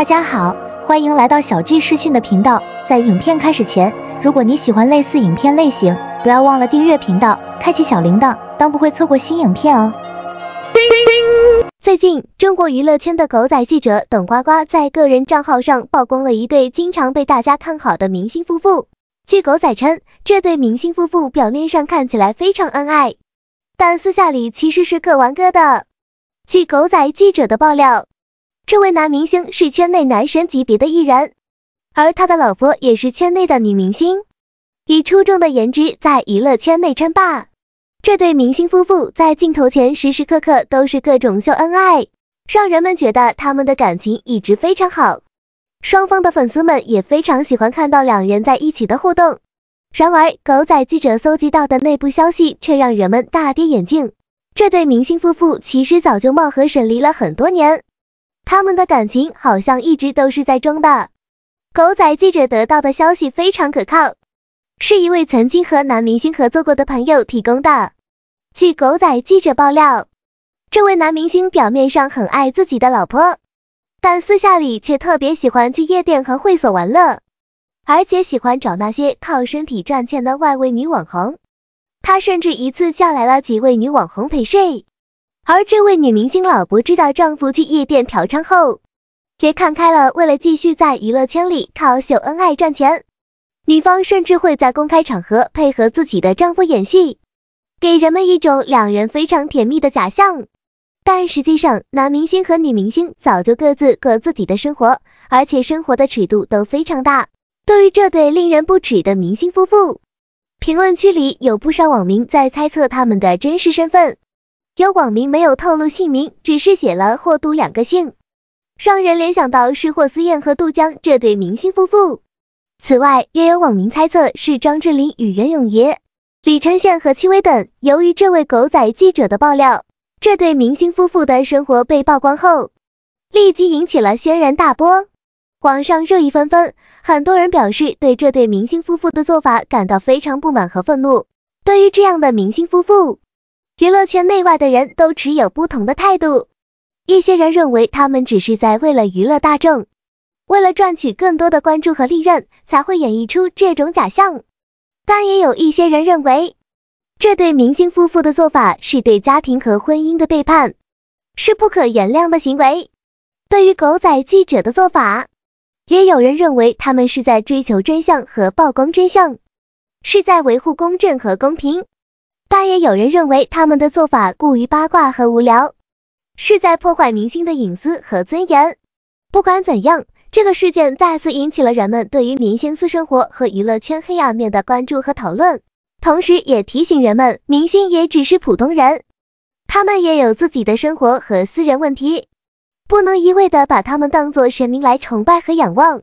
大家好，欢迎来到小 G 视讯的频道。在影片开始前，如果你喜欢类似影片类型，不要忘了订阅频道，开启小铃铛，当不会错过新影片哦。最近，中国娱乐圈的狗仔记者董呱呱在个人账号上曝光了一对经常被大家看好的明星夫妇。据狗仔称，这对明星夫妇表面上看起来非常恩爱，但私下里其实是各玩各的。据狗仔记者的爆料。这位男明星是圈内男神级别的艺人，而他的老婆也是圈内的女明星，以出众的颜值在娱乐圈内称霸。这对明星夫妇在镜头前时时刻刻都是各种秀恩爱，让人们觉得他们的感情一直非常好。双方的粉丝们也非常喜欢看到两人在一起的互动。然而，狗仔记者搜集到的内部消息却让人们大跌眼镜：这对明星夫妇其实早就貌合神离了很多年。他们的感情好像一直都是在装的。狗仔记者得到的消息非常可靠，是一位曾经和男明星合作过的朋友提供的。据狗仔记者爆料，这位男明星表面上很爱自己的老婆，但私下里却特别喜欢去夜店和会所玩乐，而且喜欢找那些靠身体赚钱的外围女网红。他甚至一次叫来了几位女网红陪睡。而这位女明星老婆知道丈夫去夜店嫖娼后，也看开了。为了继续在娱乐圈里靠秀恩爱赚钱，女方甚至会在公开场合配合自己的丈夫演戏，给人们一种两人非常甜蜜的假象。但实际上，男明星和女明星早就各自过自己的生活，而且生活的尺度都非常大。对于这对令人不齿的明星夫妇，评论区里有不少网民在猜测他们的真实身份。有网民没有透露姓名，只是写了霍都两个姓，让人联想到是霍思燕和杜江这对明星夫妇。此外，也有网民猜测是张智霖与袁咏仪、李承铉和戚薇等。由于这位狗仔记者的爆料，这对明星夫妇的生活被曝光后，立即引起了轩然大波，网上热议纷纷。很多人表示对这对明星夫妇的做法感到非常不满和愤怒。对于这样的明星夫妇，娱乐圈内外的人都持有不同的态度。一些人认为他们只是在为了娱乐大众，为了赚取更多的关注和利润，才会演绎出这种假象。但也有一些人认为，这对明星夫妇的做法是对家庭和婚姻的背叛，是不可原谅的行为。对于狗仔记者的做法，也有人认为他们是在追求真相和曝光真相，是在维护公正和公平。但也有人认为他们的做法过于八卦和无聊，是在破坏明星的隐私和尊严。不管怎样，这个事件再次引起了人们对于明星私生活和娱乐圈黑暗面的关注和讨论，同时也提醒人们，明星也只是普通人，他们也有自己的生活和私人问题，不能一味的把他们当作神明来崇拜和仰望。